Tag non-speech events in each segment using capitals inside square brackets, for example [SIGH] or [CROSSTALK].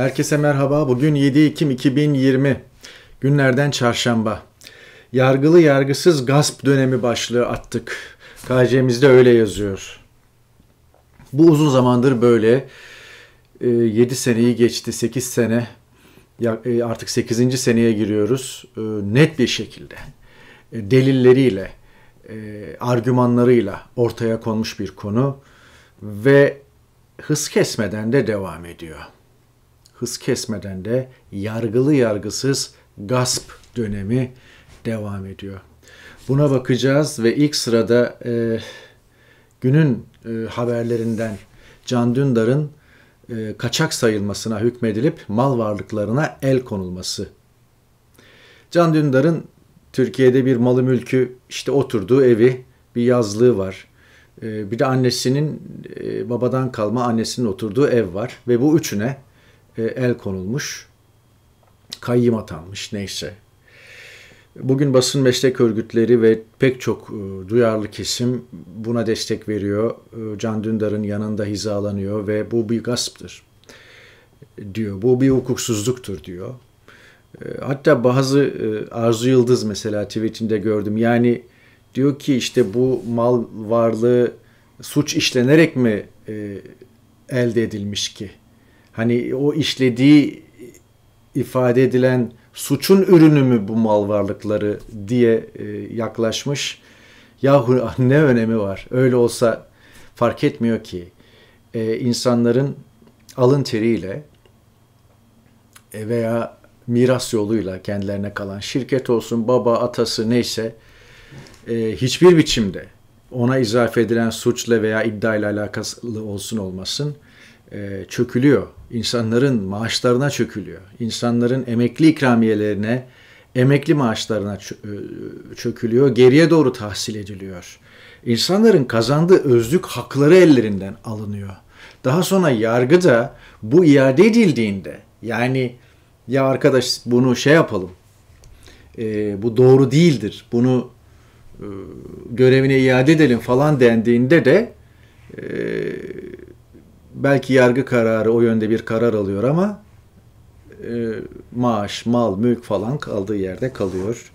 Herkese merhaba. Bugün 7 Ekim 2020. Günlerden çarşamba. Yargılı yargısız gasp dönemi başlığı attık. KC'mizde öyle yazıyor. Bu uzun zamandır böyle. 7 ee, seneyi geçti, 8 sene. E, artık 8. seneye giriyoruz. Ee, net bir şekilde, e, delilleriyle, e, argümanlarıyla ortaya konmuş bir konu ve hız kesmeden de devam ediyor hız kesmeden de yargılı yargısız gasp dönemi devam ediyor. Buna bakacağız ve ilk sırada e, günün e, haberlerinden Can Dündar'ın e, kaçak sayılmasına hükmedilip mal varlıklarına el konulması. Can Dündar'ın Türkiye'de bir malı mülkü işte oturduğu evi bir yazlığı var. E, bir de annesinin e, babadan kalma annesinin oturduğu ev var ve bu üçüne e, el konulmuş. Kayyım atanmış neyse. Bugün basın meslek örgütleri ve pek çok e, duyarlı kesim buna destek veriyor. E, Can Dündar'ın yanında hizalanıyor ve bu bir gasptır diyor. Bu bir hukuksuzluktur diyor. E, hatta bazı Arzu Yıldız mesela tweetinde gördüm. Yani diyor ki işte bu mal varlığı suç işlenerek mi elde edilmiş ki? hani o işlediği ifade edilen suçun ürünü mü bu mal varlıkları diye e, yaklaşmış. Yahu ne önemi var? Öyle olsa fark etmiyor ki. E, insanların alın teriyle e, veya miras yoluyla kendilerine kalan şirket olsun, baba, atası neyse hiçbir biçimde ona izafe edilen suçla veya iddiayla alakalı olsun olmasın çökülüyor insanların maaşlarına çökülüyor. İnsanların emekli ikramiyelerine, emekli maaşlarına e, çökülüyor, geriye doğru tahsil ediliyor. İnsanların kazandığı özlük hakları ellerinden alınıyor. Daha sonra yargı da bu iade edildiğinde yani ya arkadaş bunu şey yapalım, e, bu doğru değildir, bunu e, görevine iade edelim falan dendiğinde de e, belki yargı kararı o yönde bir karar alıyor ama e, maaş, mal, mülk falan kaldığı yerde kalıyor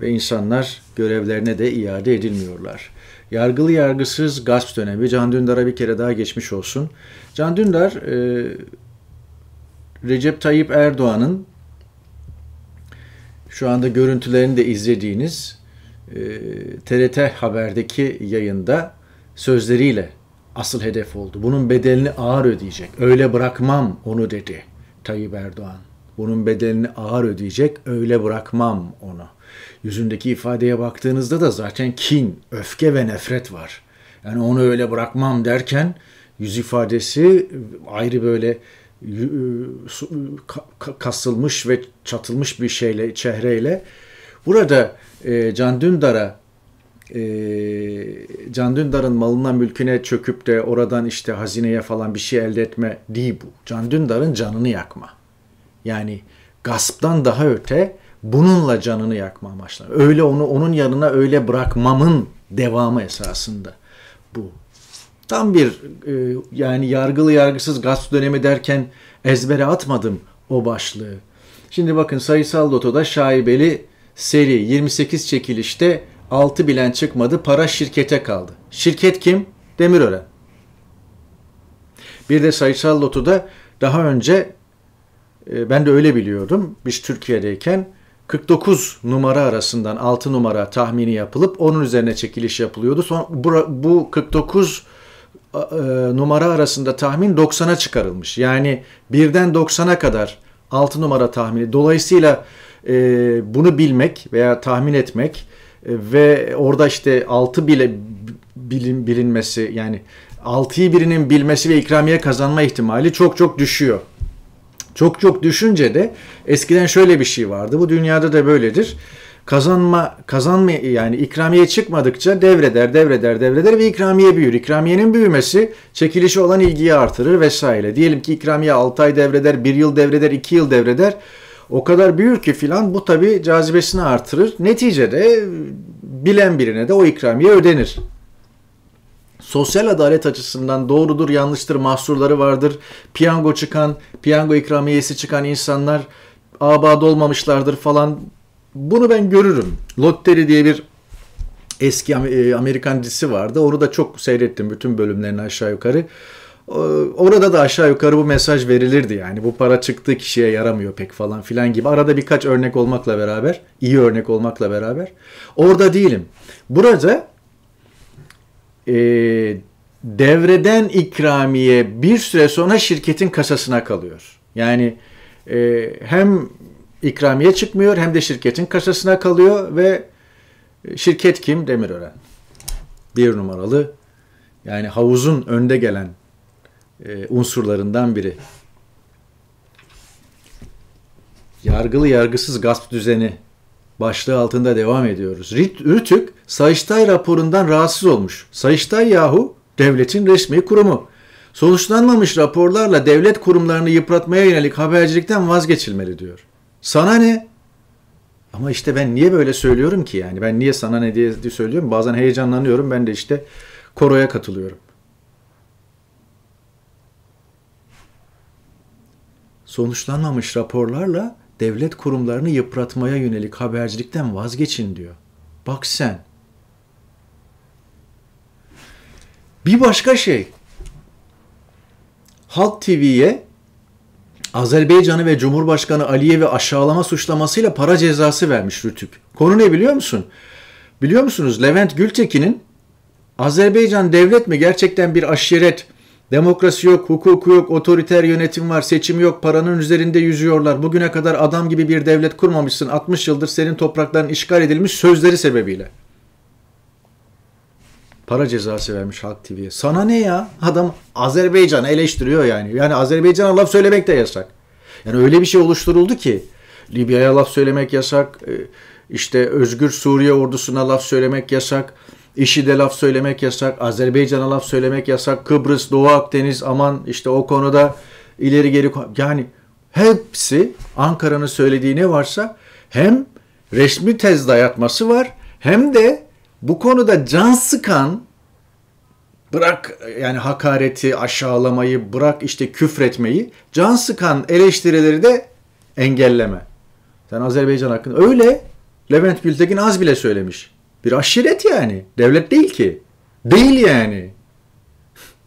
ve insanlar görevlerine de iade edilmiyorlar. Yargılı yargısız gasp dönemi Can Dündar'a bir kere daha geçmiş olsun. Can Dündar e, Recep Tayyip Erdoğan'ın şu anda görüntülerini de izlediğiniz e, TRT Haber'deki yayında sözleriyle asıl hedef oldu. Bunun bedelini ağır ödeyecek. Öyle bırakmam onu dedi Tayyip Erdoğan. Bunun bedelini ağır ödeyecek, öyle bırakmam onu. Yüzündeki ifadeye baktığınızda da zaten kin, öfke ve nefret var. Yani onu öyle bırakmam derken yüz ifadesi ayrı böyle ıı, ıı, kasılmış ve çatılmış bir şeyle, çehreyle. Burada Can Dündar'a e, Can Dündar'ın malına mülküne çöküp de oradan işte hazineye falan bir şey elde etme değil bu. Can Dündar'ın canını yakma. Yani gasptan daha öte bununla canını yakma amaçla. Öyle onu onun yanına öyle bırakmamın devamı esasında bu. Tam bir e, yani yargılı yargısız gasp dönemi derken ezbere atmadım o başlığı. Şimdi bakın sayısal lotoda şaibeli seri 28 çekilişte Altı bilen çıkmadı, para şirkete kaldı. Şirket kim? Demirören. Bir de sayısal lotoda daha önce e, ben de öyle biliyordum. Biz Türkiye'deyken 49 numara arasından 6 numara tahmini yapılıp onun üzerine çekiliş yapılıyordu. Son bu, bu 49 e, numara arasında tahmin 90'a çıkarılmış. Yani birden 90'a kadar 6 numara tahmini. Dolayısıyla e, bunu bilmek veya tahmin etmek e, ve orada işte altı bile bilin, bilinmesi yani altıyı birinin bilmesi ve ikramiye kazanma ihtimali çok çok düşüyor. Çok çok düşünce de eskiden şöyle bir şey vardı. Bu dünyada da böyledir. Kazanma kazanma yani ikramiye çıkmadıkça devreder, devreder, devreder ve ikramiye büyür. İkramiyenin büyümesi çekilişi olan ilgiyi artırır vesaire. Diyelim ki ikramiye 6 ay devreder, 1 yıl devreder, 2 yıl devreder o kadar büyür ki filan bu tabi cazibesini artırır. Neticede bilen birine de o ikramiye ödenir. Sosyal adalet açısından doğrudur yanlıştır mahsurları vardır. Piyango çıkan, piyango ikramiyesi çıkan insanlar abad olmamışlardır falan. Bunu ben görürüm. Lotteri diye bir eski e, Amerikan dizisi vardı. Onu da çok seyrettim bütün bölümlerini aşağı yukarı. Ee, orada da aşağı yukarı bu mesaj verilirdi yani bu para çıktı kişiye yaramıyor pek falan filan gibi. Arada birkaç örnek olmakla beraber, iyi örnek olmakla beraber orada değilim. Burada e, devreden ikramiye bir süre sonra şirketin kasasına kalıyor. Yani e, hem ikramiye çıkmıyor hem de şirketin kasasına kalıyor ve şirket kim? Demirören. Bir numaralı yani havuzun önde gelen e, unsurlarından biri. Yargılı yargısız gasp düzeni başlığı altında devam ediyoruz. Rütük Sayıştay raporundan rahatsız olmuş. Sayıştay yahu devletin resmi kurumu. Sonuçlanmamış raporlarla devlet kurumlarını yıpratmaya yönelik habercilikten vazgeçilmeli diyor. Sana ne? Ama işte ben niye böyle söylüyorum ki yani? Ben niye sana ne diye söylüyorum? Bazen heyecanlanıyorum. Ben de işte koroya katılıyorum. sonuçlanmamış raporlarla devlet kurumlarını yıpratmaya yönelik habercilikten vazgeçin diyor. Bak sen. Bir başka şey. Halk TV'ye Azerbaycan'ı ve Cumhurbaşkanı Aliyev'i aşağılama suçlamasıyla para cezası vermiş Rütük. Konu ne biliyor musun? Biliyor musunuz Levent Gültekin'in Azerbaycan devlet mi gerçekten bir aşiret Demokrasi yok, hukuku yok, otoriter yönetim var, seçim yok, paranın üzerinde yüzüyorlar. Bugüne kadar adam gibi bir devlet kurmamışsın. 60 yıldır senin toprakların işgal edilmiş sözleri sebebiyle. Para cezası vermiş Halk TV'ye. Sana ne ya? Adam Azerbaycan'ı eleştiriyor yani. Yani Azerbaycan'a laf söylemek de yasak. Yani öyle bir şey oluşturuldu ki Libya'ya laf söylemek yasak. E, işte özgür Suriye ordusuna laf söylemek yasak IŞİD'e laf söylemek yasak, Azerbaycan'a laf söylemek yasak, Kıbrıs, Doğu Akdeniz aman işte o konuda ileri geri yani hepsi Ankara'nın söylediği ne varsa hem resmi tez dayatması var hem de bu konuda can sıkan bırak yani hakareti, aşağılamayı, bırak işte küfretmeyi, can sıkan eleştirileri de engelleme. Sen Azerbaycan hakkında öyle Levent Gültekin az bile söylemiş. Bir aşiret yani. Devlet değil ki. Değil yani. [LAUGHS]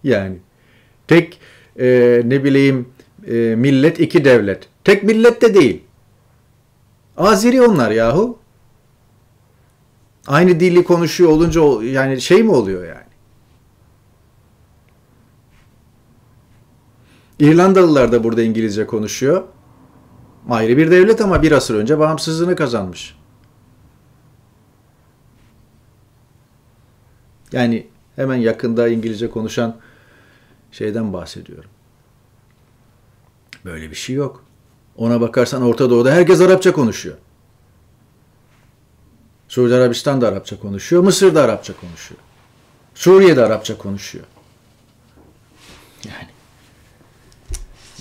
yani. Tek e, ne bileyim e, millet iki devlet. Tek millet de değil. Azeri onlar yahu. Aynı dili konuşuyor olunca yani şey mi oluyor yani? İrlandalılar da burada İngilizce konuşuyor. Ayrı bir devlet ama bir asır önce bağımsızlığını kazanmış. Yani hemen yakında İngilizce konuşan şeyden bahsediyorum. Böyle bir şey yok. Ona bakarsan Orta Doğu'da herkes Arapça konuşuyor. Suudi Arabistan da Arapça konuşuyor, Mısır da Arapça konuşuyor. Suriye de Arapça konuşuyor. Yani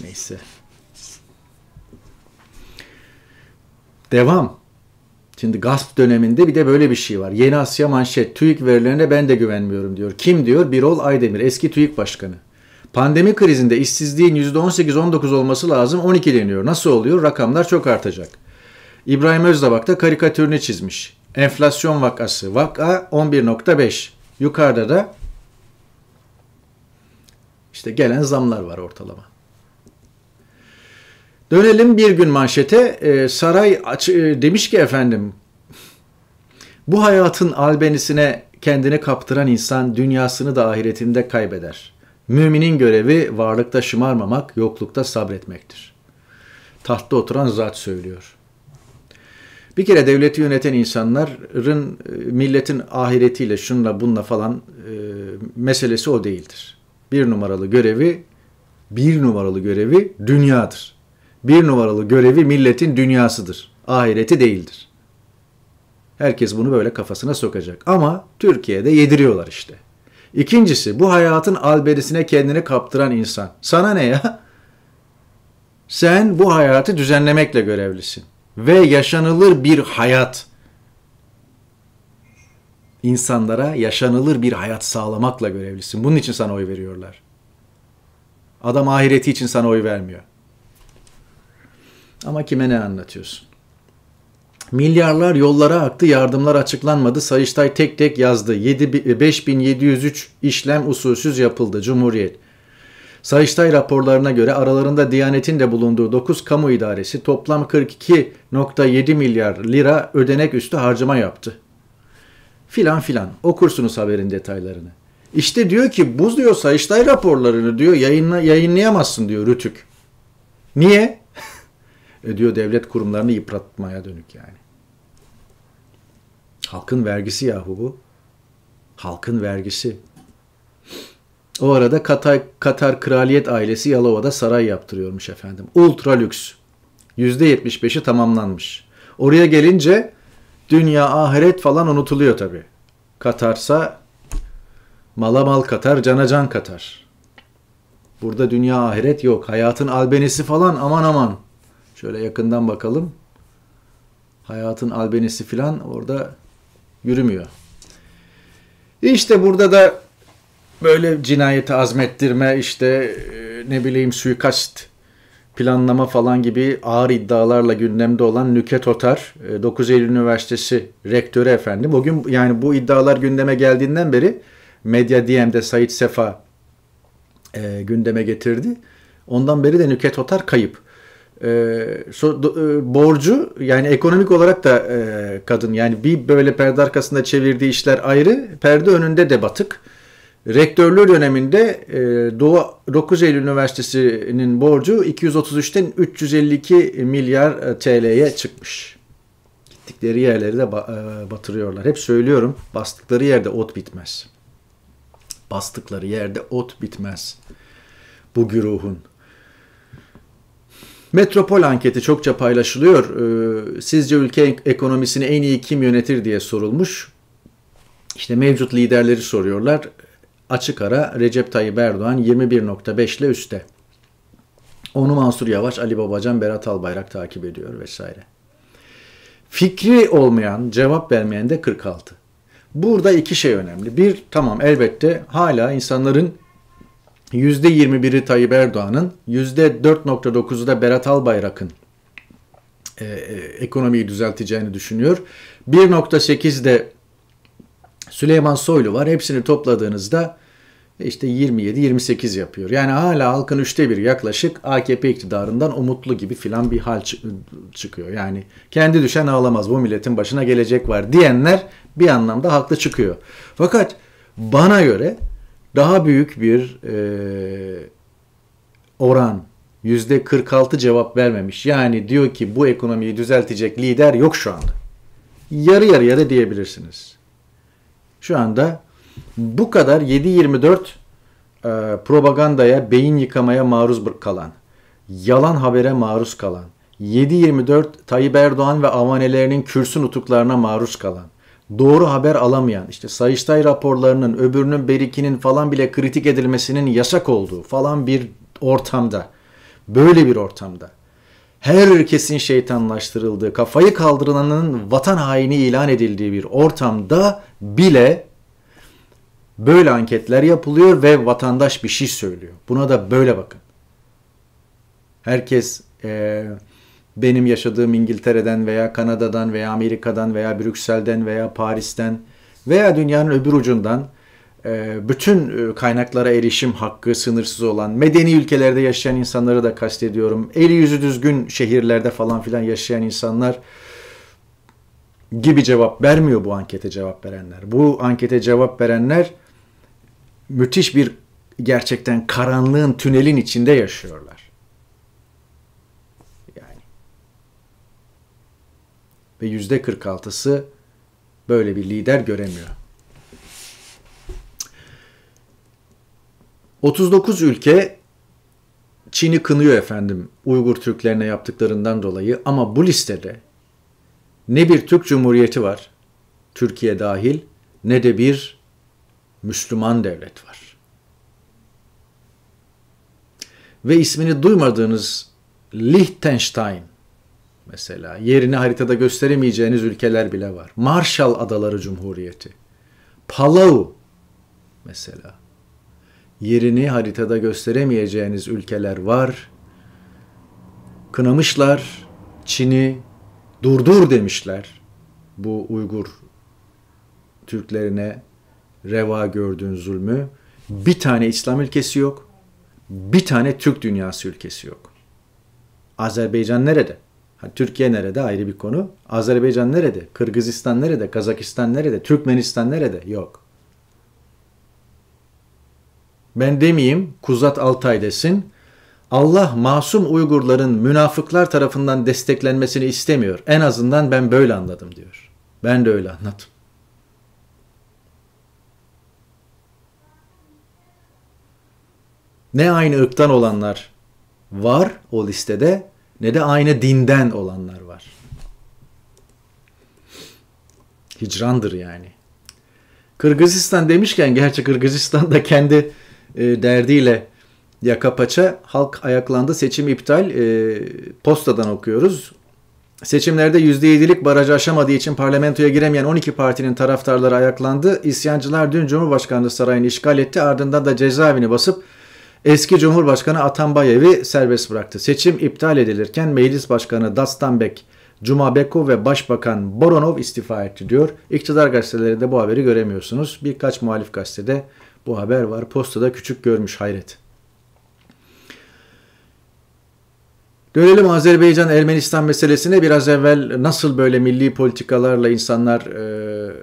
neyse. Devam. Şimdi gasp döneminde bir de böyle bir şey var. Yeni Asya manşet TÜİK verilerine ben de güvenmiyorum diyor. Kim diyor? Birol Aydemir eski TÜİK başkanı. Pandemi krizinde işsizliğin %18-19 olması lazım 12 deniyor. Nasıl oluyor? Rakamlar çok artacak. İbrahim Özdabak da karikatürünü çizmiş. Enflasyon vakası vaka 11.5. Yukarıda da işte gelen zamlar var ortalama. Dönelim bir gün manşete. E, saray aç, e, demiş ki efendim bu hayatın albenisine kendini kaptıran insan dünyasını da ahiretinde kaybeder. Müminin görevi varlıkta şımarmamak, yoklukta sabretmektir. Tahtta oturan zat söylüyor. Bir kere devleti yöneten insanların e, milletin ahiretiyle şunla bunla falan e, meselesi o değildir. Bir numaralı görevi, bir numaralı görevi dünyadır bir numaralı görevi milletin dünyasıdır. Ahireti değildir. Herkes bunu böyle kafasına sokacak. Ama Türkiye'de yediriyorlar işte. İkincisi bu hayatın alberisine kendini kaptıran insan. Sana ne ya? Sen bu hayatı düzenlemekle görevlisin. Ve yaşanılır bir hayat. insanlara yaşanılır bir hayat sağlamakla görevlisin. Bunun için sana oy veriyorlar. Adam ahireti için sana oy vermiyor. Ama kime ne anlatıyorsun? Milyarlar yollara aktı, yardımlar açıklanmadı. Sayıştay tek tek yazdı. 5703 e, işlem usulsüz yapıldı. Cumhuriyet. Sayıştay raporlarına göre aralarında Diyanet'in de bulunduğu 9 kamu idaresi toplam 42.7 milyar lira ödenek üstü harcama yaptı. Filan filan okursunuz haberin detaylarını. İşte diyor ki bu diyor Sayıştay raporlarını diyor yayınla, yayınlayamazsın diyor Rütük. Niye? E, diyor devlet kurumlarını yıpratmaya dönük yani. Halkın vergisi yahu bu. Halkın vergisi. O arada Katar, Katar kraliyet ailesi Yalova'da saray yaptırıyormuş efendim. Ultra lüks. %75'i tamamlanmış. Oraya gelince dünya ahiret falan unutuluyor tabi. Katarsa mala mal katar, cana can katar. Burada dünya ahiret yok. Hayatın albenisi falan aman aman. Şöyle yakından bakalım. Hayatın albenisi filan orada yürümüyor. İşte burada da böyle cinayeti azmettirme işte e, ne bileyim suikast planlama falan gibi ağır iddialarla gündemde olan Nüket Otar 9 e, Eylül Üniversitesi rektörü efendim. Bugün yani bu iddialar gündeme geldiğinden beri Medya DM'de Sait Sefa e, gündeme getirdi. Ondan beri de Nüket Otar kayıp e, so, do, e, borcu yani ekonomik olarak da e, kadın yani bir böyle perde arkasında çevirdiği işler ayrı perde önünde de batık. Rektörlüğü döneminde e, Doğu 9 Eylül Üniversitesi'nin borcu 233'ten 352 milyar e, TL'ye çıkmış. Gittikleri yerleri de e, batırıyorlar. Hep söylüyorum bastıkları yerde ot bitmez. Bastıkları yerde ot bitmez. Bu güruhun. Metropol anketi çokça paylaşılıyor. Ee, sizce ülke ekonomisini en iyi kim yönetir diye sorulmuş. İşte mevcut liderleri soruyorlar. Açık ara Recep Tayyip Erdoğan 21.5 ile üstte. Onu Mansur Yavaş, Ali Babacan, Berat Albayrak takip ediyor vesaire. Fikri olmayan, cevap vermeyen de 46. Burada iki şey önemli. Bir, tamam elbette hala insanların %21'i Tayyip Erdoğan'ın, %4.9'u da Berat Albayrak'ın e, e ekonomiyi düzelteceğini düşünüyor. 1.8 de Süleyman Soylu var. Hepsini topladığınızda işte 27-28 yapıyor. Yani hala halkın üçte bir yaklaşık AKP iktidarından umutlu gibi filan bir hal çıkıyor. Yani kendi düşen ağlamaz bu milletin başına gelecek var diyenler bir anlamda haklı çıkıyor. Fakat bana göre daha büyük bir e, oran yüzde 46 cevap vermemiş. Yani diyor ki bu ekonomiyi düzeltecek lider yok şu anda. Yarı yarıya da diyebilirsiniz. Şu anda bu kadar 7-24 e, propagandaya, beyin yıkamaya maruz kalan, yalan habere maruz kalan, 7-24 Tayyip Erdoğan ve avanelerinin kürsü nutuklarına maruz kalan, doğru haber alamayan, işte Sayıştay raporlarının öbürünün berikinin falan bile kritik edilmesinin yasak olduğu falan bir ortamda, böyle bir ortamda herkesin şeytanlaştırıldığı, kafayı kaldırılanın vatan haini ilan edildiği bir ortamda bile böyle anketler yapılıyor ve vatandaş bir şey söylüyor. Buna da böyle bakın. Herkes e, benim yaşadığım İngiltere'den veya Kanada'dan veya Amerika'dan veya Brüksel'den veya Paris'ten veya dünyanın öbür ucundan e, bütün e, kaynaklara erişim hakkı sınırsız olan medeni ülkelerde yaşayan insanları da kastediyorum. Eli yüzü düzgün şehirlerde falan filan yaşayan insanlar gibi cevap vermiyor bu ankete cevap verenler. Bu ankete cevap verenler müthiş bir gerçekten karanlığın, tünelin içinde yaşıyorlar. ve yüzde 46'sı böyle bir lider göremiyor. 39 ülke Çin'i kınıyor efendim Uygur Türklerine yaptıklarından dolayı ama bu listede ne bir Türk Cumhuriyeti var Türkiye dahil ne de bir Müslüman devlet var. Ve ismini duymadığınız Liechtenstein mesela. Yerini haritada gösteremeyeceğiniz ülkeler bile var. Marshall Adaları Cumhuriyeti. Palau mesela. Yerini haritada gösteremeyeceğiniz ülkeler var. Kınamışlar Çin'i durdur demişler. Bu Uygur Türklerine reva gördüğün zulmü. Bir tane İslam ülkesi yok. Bir tane Türk dünyası ülkesi yok. Azerbaycan nerede? Türkiye nerede ayrı bir konu. Azerbaycan nerede? Kırgızistan nerede? Kazakistan nerede? Türkmenistan nerede? Yok. Ben demeyeyim Kuzat Altay desin. Allah masum Uygurların münafıklar tarafından desteklenmesini istemiyor. En azından ben böyle anladım diyor. Ben de öyle anladım. Ne aynı ırktan olanlar var o listede ne de aynı dinden olanlar var. Hicrandır yani. Kırgızistan demişken gerçi Kırgızistan da kendi e, derdiyle yaka paça halk ayaklandı seçim iptal e, postadan okuyoruz. Seçimlerde %7'lik barajı aşamadığı için parlamentoya giremeyen 12 partinin taraftarları ayaklandı. İsyancılar dün Cumhurbaşkanlığı sarayını işgal etti ardından da cezaevini basıp Eski Cumhurbaşkanı Atambayev'i serbest bıraktı. Seçim iptal edilirken Meclis Başkanı Dastanbek, Cumabeko ve Başbakan Boronov istifa etti diyor. İktidar gazetelerinde bu haberi göremiyorsunuz. Birkaç muhalif gazetede bu haber var. Postada küçük görmüş hayret. Dönelim Azerbaycan-Ermenistan meselesine. Biraz evvel nasıl böyle milli politikalarla insanlar e,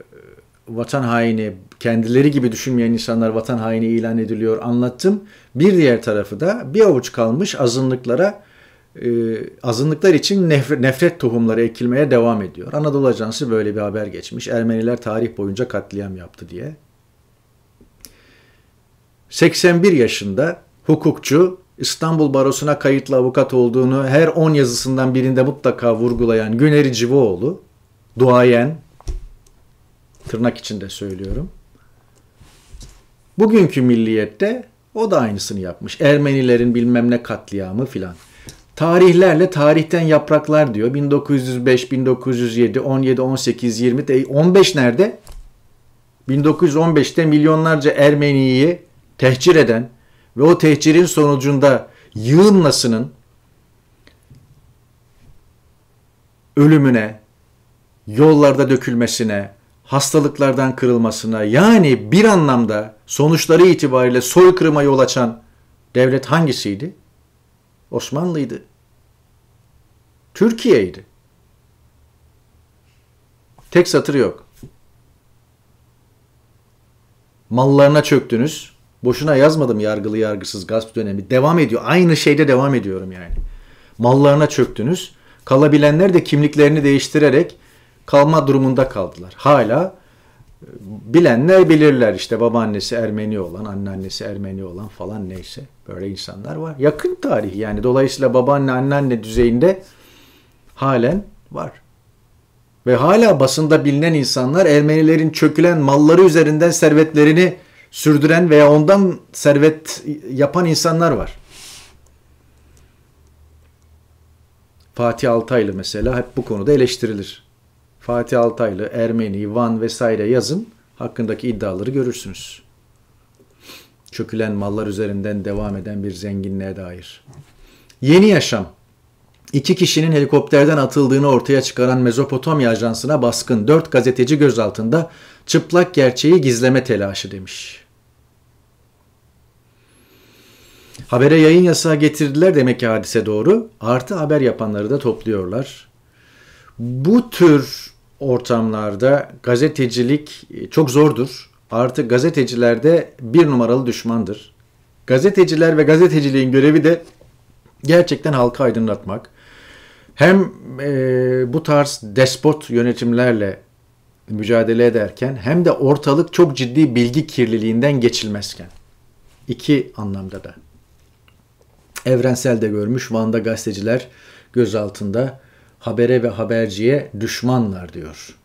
vatan haini kendileri gibi düşünmeyen insanlar vatan haini ilan ediliyor anlattım. Bir diğer tarafı da bir avuç kalmış azınlıklara e, azınlıklar için nefret, nefret tohumları ekilmeye devam ediyor. Anadolu Ajansı böyle bir haber geçmiş. Ermeniler tarih boyunca katliam yaptı diye. 81 yaşında hukukçu İstanbul Barosu'na kayıtlı avukat olduğunu her 10 yazısından birinde mutlaka vurgulayan Güneri Civoğlu, duayen, tırnak içinde söylüyorum. Bugünkü milliyette o da aynısını yapmış. Ermenilerin bilmem ne katliamı filan. Tarihlerle tarihten yapraklar diyor. 1905, 1907, 17, 18, 20, de, 15 e, nerede? 1915'te milyonlarca Ermeniyi tehcir eden ve o tehcirin sonucunda yığınlasının ölümüne, yollarda dökülmesine, hastalıklardan kırılmasına yani bir anlamda sonuçları itibariyle soykırıma yol açan devlet hangisiydi? Osmanlıydı. Türkiye'ydi. Tek satır yok. Mallarına çöktünüz. Boşuna yazmadım yargılı yargısız gasp dönemi. Devam ediyor. Aynı şeyde devam ediyorum yani. Mallarına çöktünüz. Kalabilenler de kimliklerini değiştirerek kalma durumunda kaldılar. Hala bilenler bilirler işte babaannesi Ermeni olan, anneannesi Ermeni olan falan neyse böyle insanlar var. Yakın tarih yani dolayısıyla babaanne anneanne düzeyinde halen var. Ve hala basında bilinen insanlar Ermenilerin çökülen malları üzerinden servetlerini sürdüren veya ondan servet yapan insanlar var. Fatih Altaylı mesela hep bu konuda eleştirilir. Fatih Altaylı, Ermeni, Van vesaire yazın hakkındaki iddiaları görürsünüz. Çökülen mallar üzerinden devam eden bir zenginliğe dair. Yeni yaşam. İki kişinin helikopterden atıldığını ortaya çıkaran Mezopotamya Ajansı'na baskın dört gazeteci gözaltında çıplak gerçeği gizleme telaşı demiş. Habere yayın yasağı getirdiler demek ki hadise doğru. Artı haber yapanları da topluyorlar. Bu tür ortamlarda gazetecilik e, çok zordur. Artık gazeteciler de bir numaralı düşmandır. Gazeteciler ve gazeteciliğin görevi de gerçekten halkı aydınlatmak. Hem e, bu tarz despot yönetimlerle mücadele ederken hem de ortalık çok ciddi bilgi kirliliğinden geçilmezken. iki anlamda da. Evrensel de görmüş Van'da gazeteciler gözaltında habere ve haberciye düşmanlar diyor.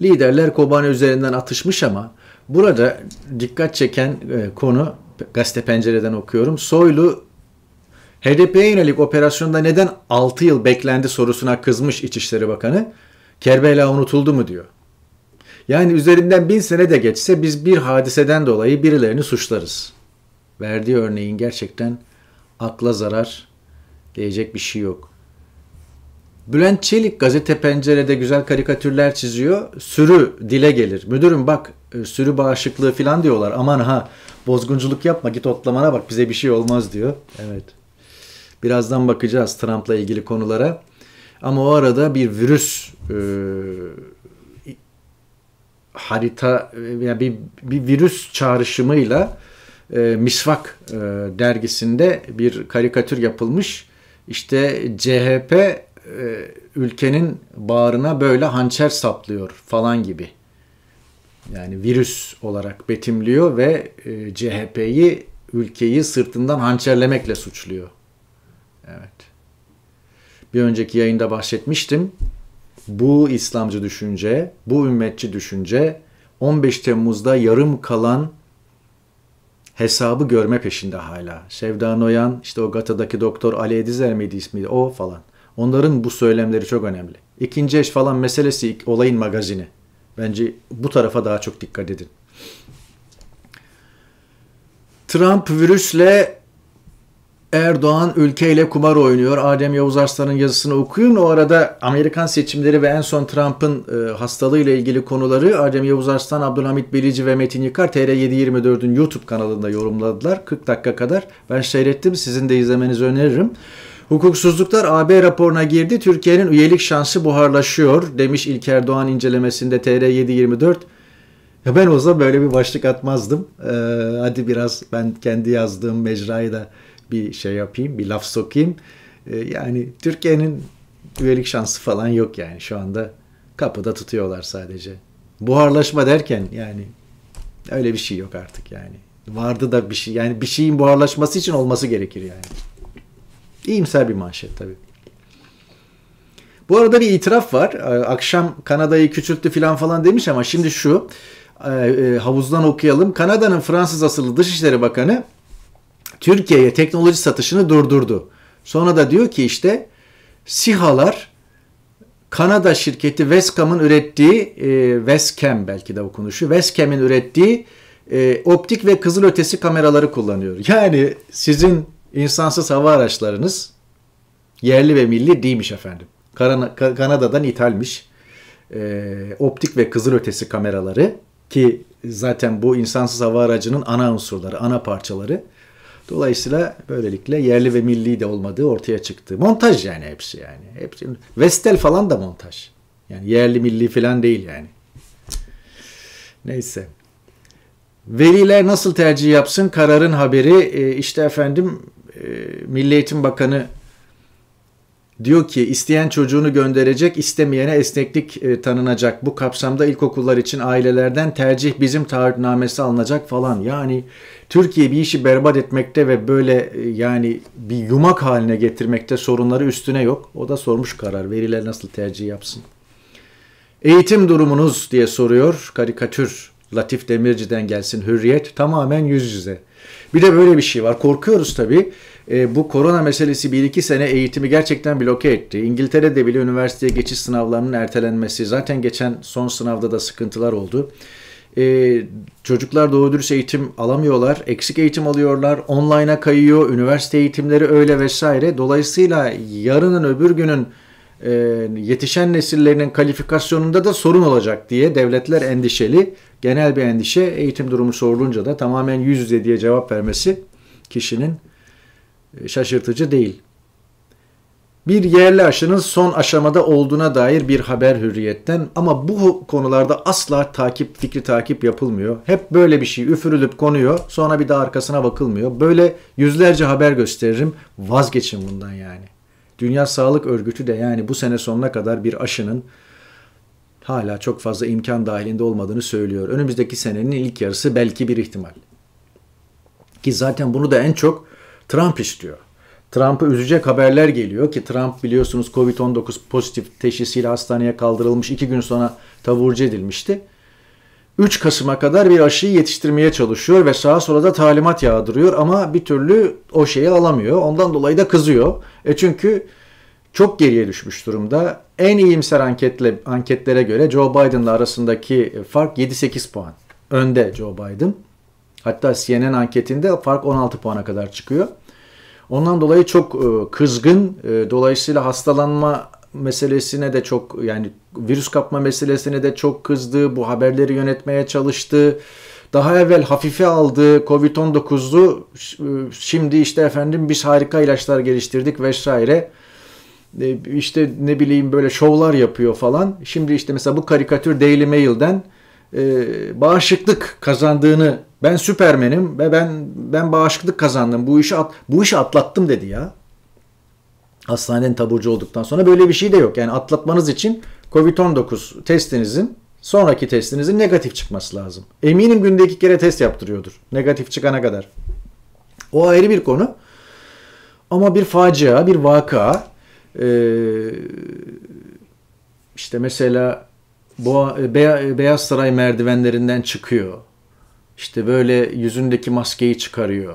Liderler Kobane üzerinden atışmış ama burada dikkat çeken e, konu gazete pencereden okuyorum. Soylu HDP'ye yönelik operasyonda neden 6 yıl beklendi sorusuna kızmış İçişleri Bakanı. Kerbela unutuldu mu diyor. Yani üzerinden bin sene de geçse biz bir hadiseden dolayı birilerini suçlarız. Verdiği örneğin gerçekten akla zarar diyecek bir şey yok. Bülent Çelik gazete pencerede güzel karikatürler çiziyor. Sürü dile gelir. Müdürüm bak e, sürü bağışıklığı falan diyorlar. Aman ha bozgunculuk yapma git otlamana bak bize bir şey olmaz diyor. Evet. Birazdan bakacağız Trump'la ilgili konulara. Ama o arada bir virüs e, harita e, yani bir, bir virüs çağrışımıyla e, Misvak e, dergisinde bir karikatür yapılmış. İşte CHP e, ülkenin bağrına böyle hançer saplıyor falan gibi. Yani virüs olarak betimliyor ve e, CHP'yi ülkeyi sırtından hançerlemekle suçluyor. Evet. Bir önceki yayında bahsetmiştim. Bu İslamcı düşünce, bu ümmetçi düşünce 15 Temmuz'da yarım kalan hesabı görme peşinde hala. Şevda Noyan, işte o Gata'daki doktor Ali Edizer miydi ismiydi o falan. Onların bu söylemleri çok önemli. İkinci eş falan meselesi olayın magazini. Bence bu tarafa daha çok dikkat edin. Trump virüsle Erdoğan ülkeyle kumar oynuyor. Adem Yavuz Arslan'ın yazısını okuyun. O arada Amerikan seçimleri ve en son Trump'ın e, hastalığıyla ilgili konuları Adem Yavuz Arslan, Abdülhamit Bilici ve Metin Yıkar TR724'ün YouTube kanalında yorumladılar. 40 dakika kadar. Ben seyrettim. Sizin de izlemenizi öneririm. Hukuksuzluklar AB raporuna girdi. Türkiye'nin üyelik şansı buharlaşıyor demiş İlker Doğan incelemesinde TR724. Ya ben olsa böyle bir başlık atmazdım. Ee, hadi biraz ben kendi yazdığım mecrayı da bir şey yapayım, bir laf sokayım. Ee, yani Türkiye'nin üyelik şansı falan yok yani şu anda. Kapıda tutuyorlar sadece. Buharlaşma derken yani öyle bir şey yok artık yani. Vardı da bir şey yani bir şeyin buharlaşması için olması gerekir yani. İyimser bir manşet tabii. Bu arada bir itiraf var. Ee, akşam Kanada'yı küçülttü falan falan demiş ama şimdi şu e, e, havuzdan okuyalım. Kanada'nın Fransız asıllı Dışişleri Bakanı Türkiye'ye teknoloji satışını durdurdu. Sonra da diyor ki işte SİHA'lar Kanada şirketi Vescam'ın ürettiği e, Vescam belki de okunuşu Vescam'in ürettiği e, optik ve kızılötesi kameraları kullanıyor. Yani sizin İnsansız hava araçlarınız yerli ve milli değilmiş efendim. Kan Kanada'dan ithalmiş. E, optik ve kızılötesi kameraları ki zaten bu insansız hava aracının ana unsurları, ana parçaları. Dolayısıyla böylelikle yerli ve milli de olmadığı ortaya çıktı. Montaj yani hepsi yani. Hepsi. Vestel falan da montaj. Yani yerli milli falan değil yani. Neyse. Veliler nasıl tercih yapsın? Kararın haberi e, işte efendim e, Milli Eğitim Bakanı diyor ki isteyen çocuğunu gönderecek, istemeyene esneklik e, tanınacak. Bu kapsamda ilkokullar için ailelerden tercih bizim taahhütnamesi alınacak falan. Yani Türkiye bir işi berbat etmekte ve böyle e, yani bir yumak haline getirmekte sorunları üstüne yok. O da sormuş karar. Veriler nasıl tercih yapsın? Eğitim durumunuz diye soruyor. Karikatür Latif Demirci'den gelsin hürriyet tamamen yüz yüze. Bir de böyle bir şey var. Korkuyoruz tabii. E, bu korona meselesi bir iki sene eğitimi gerçekten bloke etti. İngiltere'de bile üniversiteye geçiş sınavlarının ertelenmesi. Zaten geçen son sınavda da sıkıntılar oldu. E, çocuklar doğru dürüst eğitim alamıyorlar. Eksik eğitim alıyorlar. Online'a kayıyor. Üniversite eğitimleri öyle vesaire. Dolayısıyla yarının öbür günün e, yetişen nesillerinin kalifikasyonunda da sorun olacak diye devletler endişeli. Genel bir endişe eğitim durumu sorulunca da tamamen yüz yüze diye cevap vermesi kişinin e, şaşırtıcı değil. Bir yerli aşının son aşamada olduğuna dair bir haber hürriyetten ama bu konularda asla takip fikri takip yapılmıyor. Hep böyle bir şey üfürülüp konuyor sonra bir daha arkasına bakılmıyor. Böyle yüzlerce haber gösteririm vazgeçin bundan yani. Dünya Sağlık Örgütü de yani bu sene sonuna kadar bir aşının hala çok fazla imkan dahilinde olmadığını söylüyor. Önümüzdeki senenin ilk yarısı belki bir ihtimal. Ki zaten bunu da en çok Trump istiyor. Trump'ı üzecek haberler geliyor ki Trump biliyorsunuz Covid-19 pozitif teşhisiyle hastaneye kaldırılmış iki gün sonra taburcu edilmişti. 3 Kasım'a kadar bir aşıyı yetiştirmeye çalışıyor ve sağa sola da talimat yağdırıyor ama bir türlü o şeyi alamıyor. Ondan dolayı da kızıyor. E çünkü çok geriye düşmüş durumda. En iyimser anketle, anketlere göre Joe Biden'la arasındaki fark 7-8 puan. Önde Joe Biden. Hatta CNN anketinde fark 16 puana kadar çıkıyor. Ondan dolayı çok e, kızgın. E, dolayısıyla hastalanma meselesine de çok yani virüs kapma meselesine de çok kızdı. Bu haberleri yönetmeye çalıştı. Daha evvel hafife aldığı Covid-19'u ıı, şimdi işte efendim biz harika ilaçlar geliştirdik vesaire e, İşte ne bileyim böyle şovlar yapıyor falan. Şimdi işte mesela bu karikatür Daily Mail'den e, bağışıklık kazandığını ben süpermenim ve ben ben bağışıklık kazandım. Bu işi at, bu işi atlattım dedi ya hastanenin taburcu olduktan sonra böyle bir şey de yok. Yani atlatmanız için COVID-19 testinizin sonraki testinizin negatif çıkması lazım. Eminim günde iki kere test yaptırıyordur. Negatif çıkana kadar. O ayrı bir konu. Ama bir facia, bir vaka işte mesela Boğa, e, e, Beyaz Saray merdivenlerinden çıkıyor. İşte böyle yüzündeki maskeyi çıkarıyor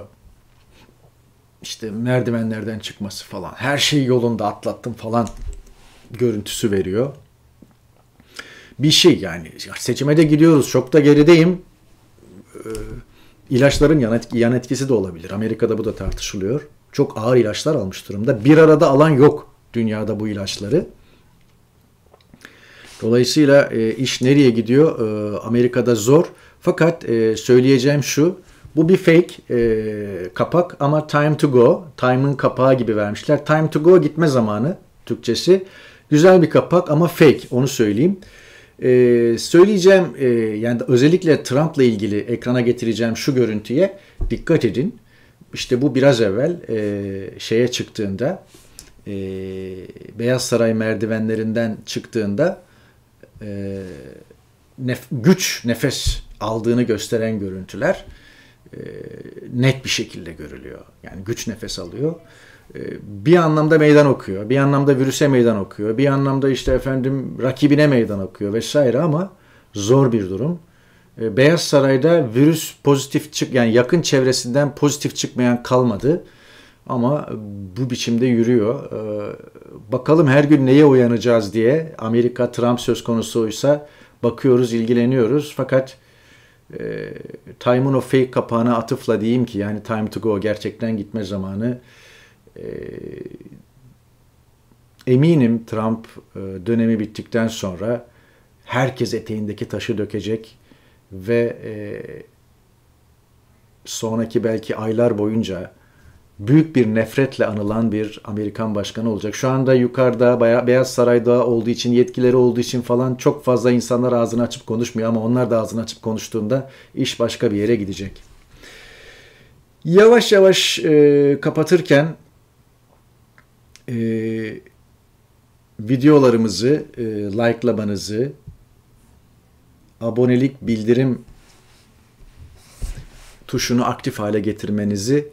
işte merdivenlerden çıkması falan her şeyi yolunda atlattım falan görüntüsü veriyor. Bir şey yani seçime de gidiyoruz çok da gerideyim. Ee, ilaçların yan, etki, yan etkisi de olabilir. Amerika'da bu da tartışılıyor. Çok ağır ilaçlar almış durumda. Bir arada alan yok dünyada bu ilaçları. Dolayısıyla e, iş nereye gidiyor? E, Amerika'da zor. Fakat e, söyleyeceğim şu. Bu bir fake e, kapak ama Time to Go, Time'ın kapağı gibi vermişler. Time to Go gitme zamanı Türkçesi. Güzel bir kapak ama fake onu söyleyeyim. E, söyleyeceğim e, yani özellikle Trump'la ilgili ekrana getireceğim şu görüntüye dikkat edin. İşte bu biraz evvel e, şeye çıktığında e, Beyaz Saray merdivenlerinden çıktığında e, nef güç nefes aldığını gösteren görüntüler. E, net bir şekilde görülüyor. Yani güç nefes alıyor. E, bir anlamda meydan okuyor, bir anlamda virüse meydan okuyor, bir anlamda işte efendim rakibine meydan okuyor vesaire ama zor bir durum. E, Beyaz Saray'da virüs pozitif çık yani yakın çevresinden pozitif çıkmayan kalmadı. Ama bu biçimde yürüyor. bakalım her gün neye uyanacağız diye Amerika Trump söz konusu oysa bakıyoruz, ilgileniyoruz. Fakat e, Time'ın o fake kapağına atıfla diyeyim ki yani time to go gerçekten gitme zamanı e, eminim Trump e, dönemi bittikten sonra herkes eteğindeki taşı dökecek ve e, sonraki belki aylar boyunca büyük bir nefretle anılan bir Amerikan başkanı olacak. Şu anda yukarıda Beyaz Saray'da olduğu için yetkileri olduğu için falan çok fazla insanlar ağzını açıp konuşmuyor ama onlar da ağzını açıp konuştuğunda iş başka bir yere gidecek. Yavaş yavaş e, kapatırken e, videolarımızı e, likelamanızı, abonelik bildirim tuşunu aktif hale getirmenizi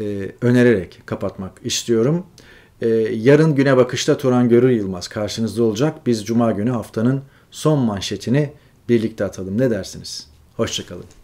e, önererek kapatmak istiyorum. E, yarın güne bakışta Turan Görür Yılmaz karşınızda olacak. Biz cuma günü haftanın son manşetini birlikte atalım. Ne dersiniz? Hoşçakalın.